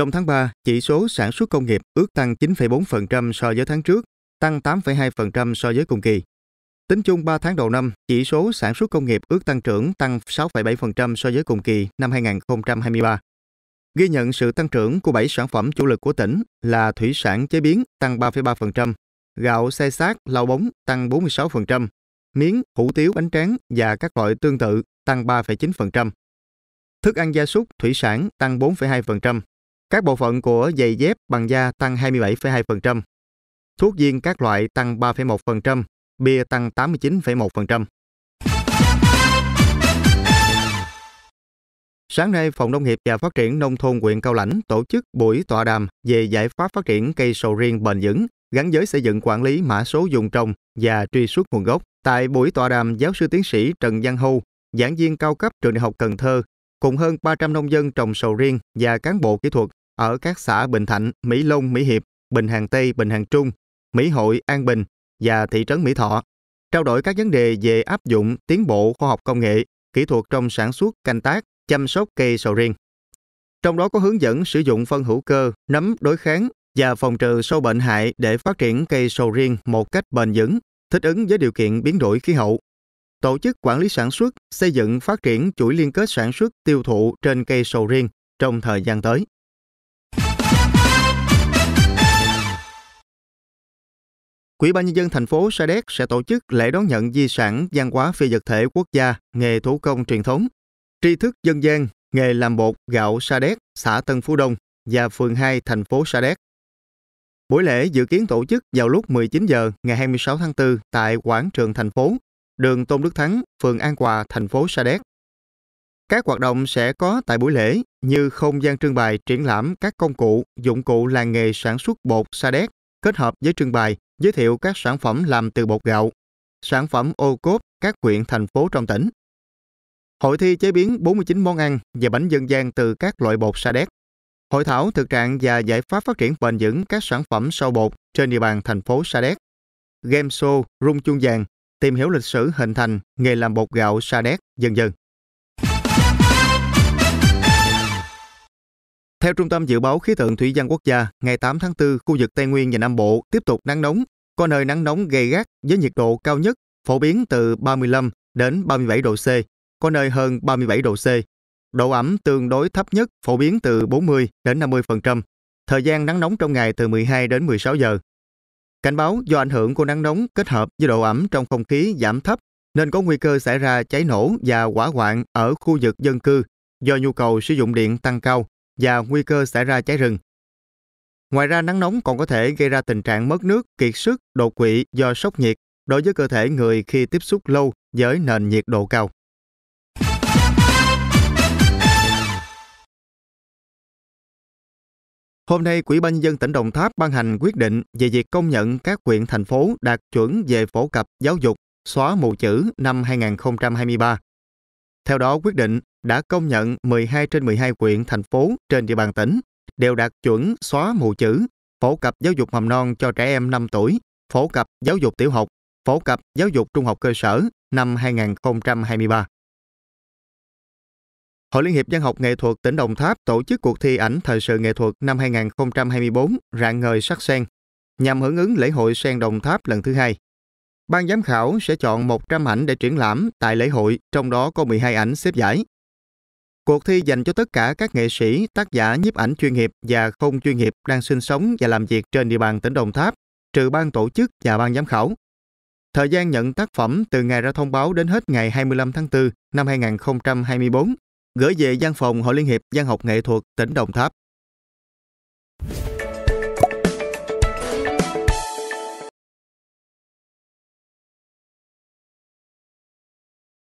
Trong tháng 3, chỉ số sản xuất công nghiệp ước tăng 9,4% so với tháng trước, tăng 8,2% so với cùng kỳ. Tính chung 3 tháng đầu năm, chỉ số sản xuất công nghiệp ước tăng trưởng tăng 6,7% so với cùng kỳ năm 2023. Ghi nhận sự tăng trưởng của 7 sản phẩm chủ lực của tỉnh là thủy sản chế biến tăng 3,3%, gạo xe xác, lau bóng tăng 46%, miếng, hủ tiếu, bánh tráng và các loại tương tự tăng 3,9%. Thức ăn gia súc, thủy sản tăng 4,2%, các bộ phận của giày dép bằng da tăng 27,2%, thuốc viên các loại tăng 3,1%, bia tăng 89,1%. Sáng nay, Phòng Nông nghiệp và Phát triển Nông thôn huyện Cao Lãnh tổ chức buổi tọa đàm về giải pháp phát triển cây sầu riêng bền vững, gắn với xây dựng quản lý mã số dùng trồng và truy xuất nguồn gốc. Tại buổi tọa đàm, giáo sư tiến sĩ Trần Văn Hưu, giảng viên cao cấp trường Đại học Cần Thơ, cùng hơn 300 nông dân trồng sầu riêng và cán bộ kỹ thuật ở các xã Bình Thạnh, Mỹ Long, Mỹ Hiệp, Bình Hàng Tây, Bình Hàng Trung, Mỹ Hội, An Bình và thị trấn Mỹ Thọ, trao đổi các vấn đề về áp dụng tiến bộ khoa học công nghệ, kỹ thuật trong sản xuất, canh tác, chăm sóc cây sầu riêng. Trong đó có hướng dẫn sử dụng phân hữu cơ, nấm đối kháng và phòng trừ sâu bệnh hại để phát triển cây sầu riêng một cách bền vững, thích ứng với điều kiện biến đổi khí hậu. Tổ chức quản lý sản xuất, xây dựng phát triển chuỗi liên kết sản xuất tiêu thụ trên cây sầu riêng trong thời gian tới. Quỹ ban nhân dân thành phố Sa Đéc sẽ tổ chức lễ đón nhận di sản văn hóa phi vật thể quốc gia, nghề thủ công truyền thống, tri thức dân gian, nghề làm bột gạo Sa Đéc, xã Tân Phú Đông và phường 2 thành phố Sa Đéc. Buổi lễ dự kiến tổ chức vào lúc 19 giờ ngày 26 tháng 4 tại quảng trường thành phố, đường Tôn Đức Thắng, phường An Hòa, thành phố Sa Đéc. Các hoạt động sẽ có tại buổi lễ như không gian trưng bày triển lãm các công cụ, dụng cụ làng nghề sản xuất bột Sa Đéc kết hợp với trưng bày giới thiệu các sản phẩm làm từ bột gạo, sản phẩm ô cốp các huyện thành phố trong tỉnh. Hội thi chế biến 49 món ăn và bánh dân gian từ các loại bột sa đéc. Hội thảo thực trạng và giải pháp phát triển bền vững các sản phẩm sau bột trên địa bàn thành phố Sa Đéc. Game show, rung chuông vàng, tìm hiểu lịch sử hình thành, nghề làm bột gạo Sa Đéc, dần dần. Theo Trung tâm Dự báo Khí tượng Thủy văn Quốc gia, ngày 8 tháng 4, khu vực Tây Nguyên và Nam Bộ tiếp tục nắng nóng, có nơi nắng nóng gay gắt với nhiệt độ cao nhất phổ biến từ 35 đến 37 độ C, có nơi hơn 37 độ C. Độ ẩm tương đối thấp nhất phổ biến từ 40 đến 50%. Thời gian nắng nóng trong ngày từ 12 đến 16 giờ. Cảnh báo do ảnh hưởng của nắng nóng kết hợp với độ ẩm trong không khí giảm thấp nên có nguy cơ xảy ra cháy nổ và hỏa hoạn ở khu vực dân cư do nhu cầu sử dụng điện tăng cao và nguy cơ xảy ra cháy rừng. Ngoài ra nắng nóng còn có thể gây ra tình trạng mất nước, kiệt sức, đột quỵ do sốc nhiệt đối với cơ thể người khi tiếp xúc lâu với nền nhiệt độ cao. Hôm nay, Quỹ ban dân tỉnh Đồng Tháp ban hành quyết định về việc công nhận các huyện thành phố đạt chuẩn về phổ cập giáo dục xóa mù chữ năm 2023. Theo đó, quyết định đã công nhận 12 trên 12 quyện, thành phố trên địa bàn tỉnh đều đạt chuẩn xóa mù chữ, phổ cập giáo dục mầm non cho trẻ em 5 tuổi, phổ cập giáo dục tiểu học, phổ cập giáo dục trung học cơ sở năm 2023. Hội Liên hiệp Văn học Nghệ thuật tỉnh Đồng Tháp tổ chức cuộc thi ảnh thời sự nghệ thuật năm 2024 rạng ngời sắc sen nhằm hưởng ứng lễ hội sen Đồng Tháp lần thứ hai. Ban giám khảo sẽ chọn 100 ảnh để triển lãm tại lễ hội, trong đó có 12 ảnh xếp giải. Cuộc thi dành cho tất cả các nghệ sĩ, tác giả nhiếp ảnh chuyên nghiệp và không chuyên nghiệp đang sinh sống và làm việc trên địa bàn tỉnh Đồng Tháp, trừ ban tổ chức và ban giám khảo. Thời gian nhận tác phẩm từ ngày ra thông báo đến hết ngày 25 tháng 4 năm 2024, gửi về văn phòng Hội Liên hiệp văn học nghệ thuật tỉnh Đồng Tháp.